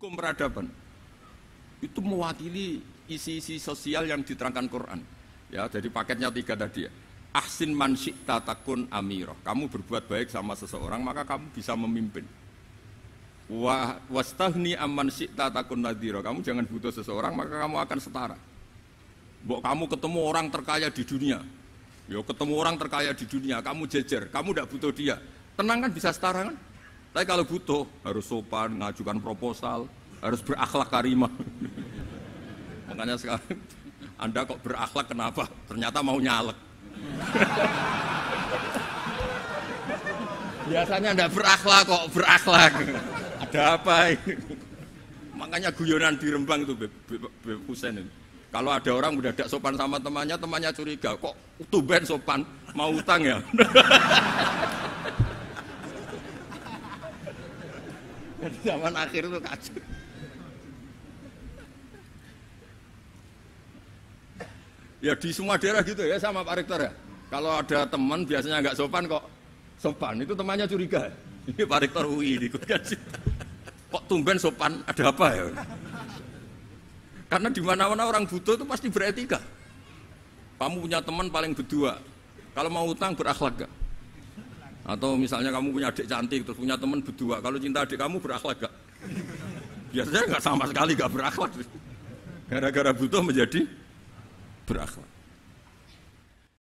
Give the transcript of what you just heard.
Hukum peradaban itu mewakili isi-isi sosial yang diterangkan Quran. Ya, jadi paketnya tiga tadi ya. Ahsin mansyik takun amirah. Kamu berbuat baik sama seseorang maka kamu bisa memimpin. Wa wastahni aman syik takun nadhirah. Kamu jangan butuh seseorang maka kamu akan setara. Bok kamu ketemu orang terkaya di dunia. Yo ketemu orang terkaya di dunia, kamu jejer, kamu tidak butuh dia. Tenang kan bisa setara kan? Tapi kalau butuh harus sopan, ngajukan proposal, harus berakhlak karimah. Makanya sekarang Anda kok berakhlak kenapa? Ternyata mau nyalek. Biasanya Anda berakhlak kok berakhlak. Ada apa ini? Makanya guyonan di Rembang itu Beb, Beb, Kalau ada orang udah tidak sopan sama temannya, temannya curiga. Kok tuben sopan? Mau utang ya? Kan zaman akhir itu kacau ya di semua daerah gitu ya sama Pak Rektor ya kalau ada teman biasanya nggak sopan kok sopan itu temannya curiga ini Pak Rektor UI ini kok tumben sopan ada apa ya karena di mana mana orang butuh itu pasti beretika kamu punya teman paling berdua kalau mau utang berakhlak gak atau misalnya kamu punya adik cantik terus punya teman berdua, kalau cinta adik kamu berakhlak gak? Biasanya nggak sama sekali gak berakhlak. Gara-gara butuh menjadi berakhlak.